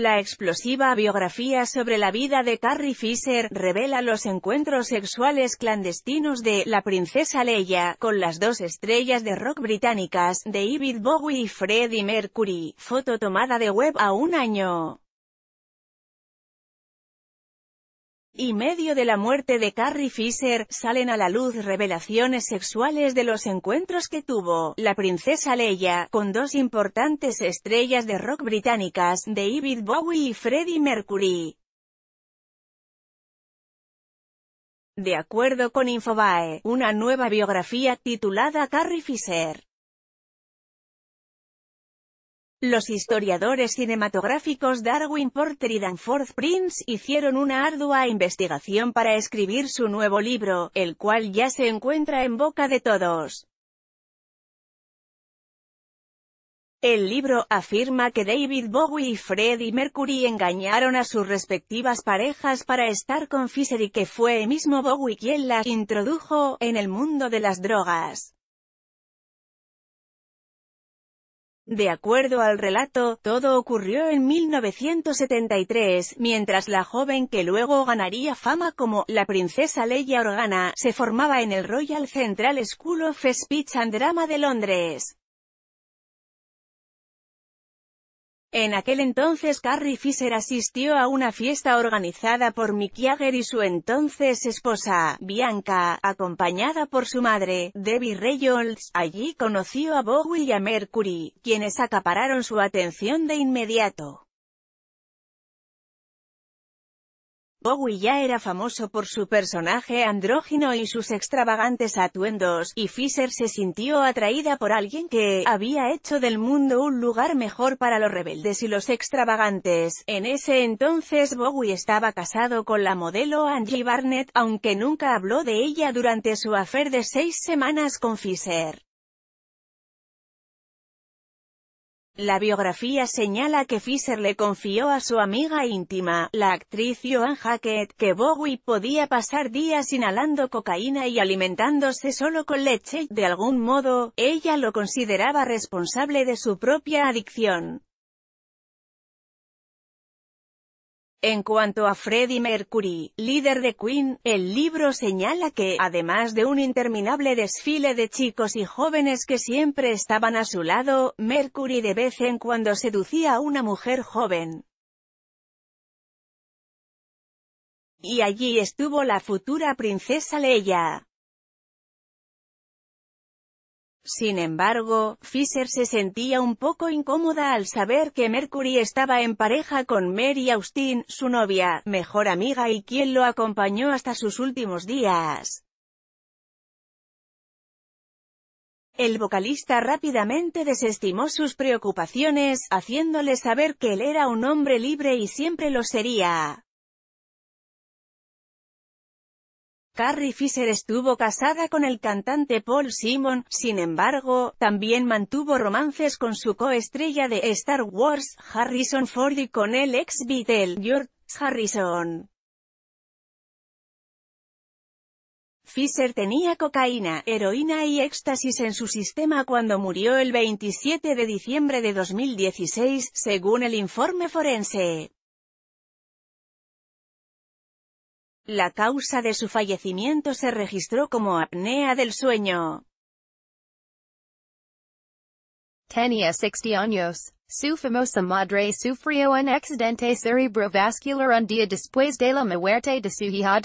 La explosiva biografía sobre la vida de Carrie Fisher, revela los encuentros sexuales clandestinos de la princesa Leia, con las dos estrellas de rock británicas, David Bowie y Freddie Mercury, foto tomada de web a un año. y medio de la muerte de Carrie Fisher, salen a la luz revelaciones sexuales de los encuentros que tuvo la princesa Leia con dos importantes estrellas de rock británicas, David Bowie y Freddie Mercury. De acuerdo con Infobae, una nueva biografía titulada Carrie Fisher, los historiadores cinematográficos Darwin Porter y Danforth Prince hicieron una ardua investigación para escribir su nuevo libro, el cual ya se encuentra en boca de todos. El libro afirma que David Bowie y Freddie Mercury engañaron a sus respectivas parejas para estar con Fisher y que fue mismo Bowie quien las introdujo en el mundo de las drogas. De acuerdo al relato, todo ocurrió en 1973, mientras la joven que luego ganaría fama como la princesa Leia Organa se formaba en el Royal Central School of Speech and Drama de Londres. En aquel entonces Carrie Fisher asistió a una fiesta organizada por Mick Jagger y su entonces esposa, Bianca, acompañada por su madre, Debbie Reynolds. Allí conoció a Bowie y a Mercury, quienes acapararon su atención de inmediato. Bowie ya era famoso por su personaje andrógino y sus extravagantes atuendos, y Fisher se sintió atraída por alguien que había hecho del mundo un lugar mejor para los rebeldes y los extravagantes. En ese entonces Bowie estaba casado con la modelo Angie Barnett, aunque nunca habló de ella durante su afer de seis semanas con Fisher. La biografía señala que Fisher le confió a su amiga íntima, la actriz Joan Hackett, que Bowie podía pasar días inhalando cocaína y alimentándose solo con leche. De algún modo, ella lo consideraba responsable de su propia adicción. En cuanto a Freddie Mercury, líder de Queen, el libro señala que, además de un interminable desfile de chicos y jóvenes que siempre estaban a su lado, Mercury de vez en cuando seducía a una mujer joven. Y allí estuvo la futura princesa Leia. Sin embargo, Fisher se sentía un poco incómoda al saber que Mercury estaba en pareja con Mary Austin, su novia, mejor amiga y quien lo acompañó hasta sus últimos días. El vocalista rápidamente desestimó sus preocupaciones, haciéndole saber que él era un hombre libre y siempre lo sería. Carrie Fisher estuvo casada con el cantante Paul Simon, sin embargo, también mantuvo romances con su coestrella de Star Wars, Harrison Ford y con el ex Beatle, George Harrison. Fisher tenía cocaína, heroína y éxtasis en su sistema cuando murió el 27 de diciembre de 2016, según el informe forense. La causa de su fallecimiento se registró como apnea del sueño. Tenía 60 años. Su famosa madre sufrió un accidente cerebrovascular un día después de la muerte de su hija